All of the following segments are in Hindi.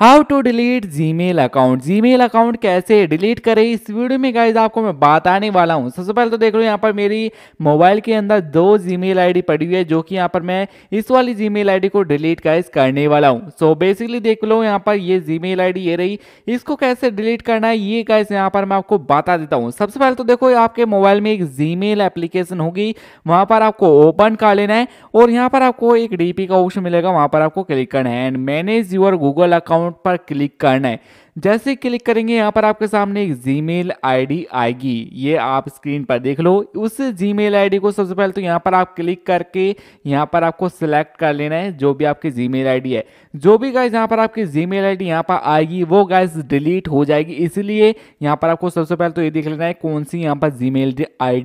how to delete Gmail account Gmail account कैसे डिलीट करें इस वीडियो में गाइज आपको मैं बताने वाला हूँ सबसे पहले तो देख लो यहाँ पर मेरी मोबाइल के अंदर दो जी आई डी पड़ी हुई है जो कि यहाँ पर मैं इस वाली आई डी को डिलीट गाइज करने वाला हूँ सो बेसिकली देख लो यहाँ पर ये आई डी ये रही इसको कैसे डिलीट करना है ये गाइज यहाँ पर मैं आपको बता देता हूँ सबसे पहले तो देखो आपके मोबाइल में एक जी मेल एप्लीकेशन होगी वहाँ पर आपको ओपन कर लेना है और यहाँ पर आपको एक पी का ऑप्शन मिलेगा वहाँ पर आपको क्लिक करना है and manage your Google account download पर क्लिक करना है जैसे क्लिक करेंगे यहाँ पर आपके सामने एक जी मेल आएगी ये आप स्क्रीन पर देख लो उस जी मेल को सबसे पहले तो यहाँ पर आप क्लिक करके यहाँ पर आपको सिलेक्ट कर लेना है जो भी आपकी जी मेल है जो भी गाइज यहाँ पर आपकी जी मेल यहाँ पर आएगी वो गाइज डिलीट हो जाएगी इसलिए यहाँ पर आपको सबसे पहले तो ये देख लेना है कौन सी यहाँ पर जी मेल आई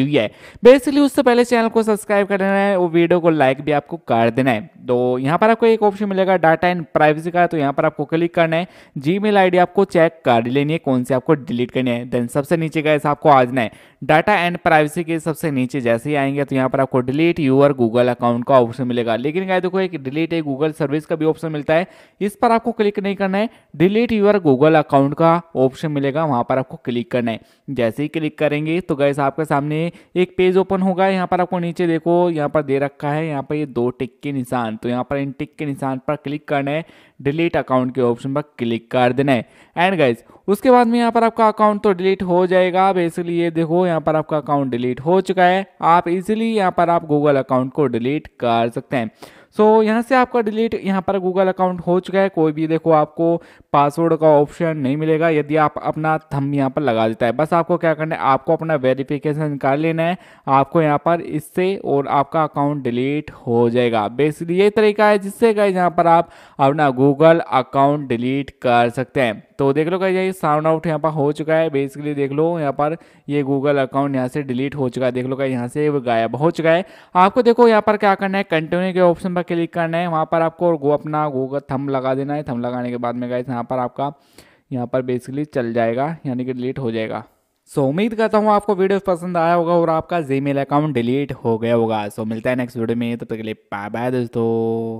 हुई है बेसिकली उससे पहले चैनल को सब्सक्राइब कर देना है और वीडियो को लाइक भी आपको कर देना है तो यहाँ पर आपको एक ऑप्शन मिलेगा डाटा एंड प्राइवेसी का तो यहाँ पर आपको क्लिक करना है जी ईमेल आईडी आपको चेक कर लेनी है कौन से आपको डिलीट करनी है देन सबसे नीचे गए आपको आ जाना है डाटा एंड प्राइवेसी के सबसे नीचे जैसे ही आएंगे तो यहाँ पर आपको डिलीट यूर गूगल अकाउंट का ऑप्शन मिलेगा लेकिन गाय देखो एक डिलीट है गूगल सर्विस का भी ऑप्शन मिलता है इस पर आपको क्लिक नहीं करना है डिलीट यूर गूगल अकाउंट का ऑप्शन मिलेगा वहाँ पर आपको क्लिक करना है जैसे ही क्लिक करेंगे तो गैस आपके सामने एक पेज ओपन होगा यहाँ पर आपको नीचे देखो यहाँ पर दे रखा है यहाँ पर ये दो टिक के निशान तो यहाँ पर इन टिक के निशान पर क्लिक करना है डिलीट अकाउंट के ऑप्शन पर क्लिक कर देना है एंड गाइज उसके बाद में यहाँ पर आपका अकाउंट तो डिलीट हो जाएगा बेसिकली ये देखो यहाँ पर आपका अकाउंट डिलीट हो चुका है आप इजिली यहाँ पर आप गूगल अकाउंट को डिलीट कर सकते हैं सो so, यहाँ से आपका डिलीट यहाँ पर गूगल अकाउंट हो चुका है कोई भी देखो आपको पासवर्ड का ऑप्शन नहीं मिलेगा यदि आप अपना थम यहाँ पर लगा देता है बस आपको क्या करना है आपको अपना वेरिफिकेशन कर लेना है आपको यहाँ पर इससे और आपका अकाउंट डिलीट हो जाएगा बेसिकली ये तरीका है जिससे गए यहाँ पर आप अपना गूगल अकाउंट डिलीट कर सकते हैं तो देख लो कहीं ये साउंड आउट यहाँ पर हो चुका है बेसिकली देख लो यहाँ पर ये गूगल अकाउंट यहाँ से डिलीट हो चुका है देख लो कहीं यहाँ से गायब हो चुका है आपको देखो यहाँ पर क्या करना है कंटिन्यू के ऑप्शन पर पर क्लिक करना है वहाँ पर आपको गो अपना गो का थम लगा देना है थम लगाने के बाद में गाइस यहाँ पर आपका यहाँ पर बेसिकली चल जाएगा यानी कि डिलीट हो जाएगा सो उम्मीद करता हूँ आपको वीडियो पसंद आया होगा और आपका जी अकाउंट डिलीट हो गया होगा सो मिलता है नेक्स्ट वीडियो में तब तक के लिए बाय बाय दोस्तों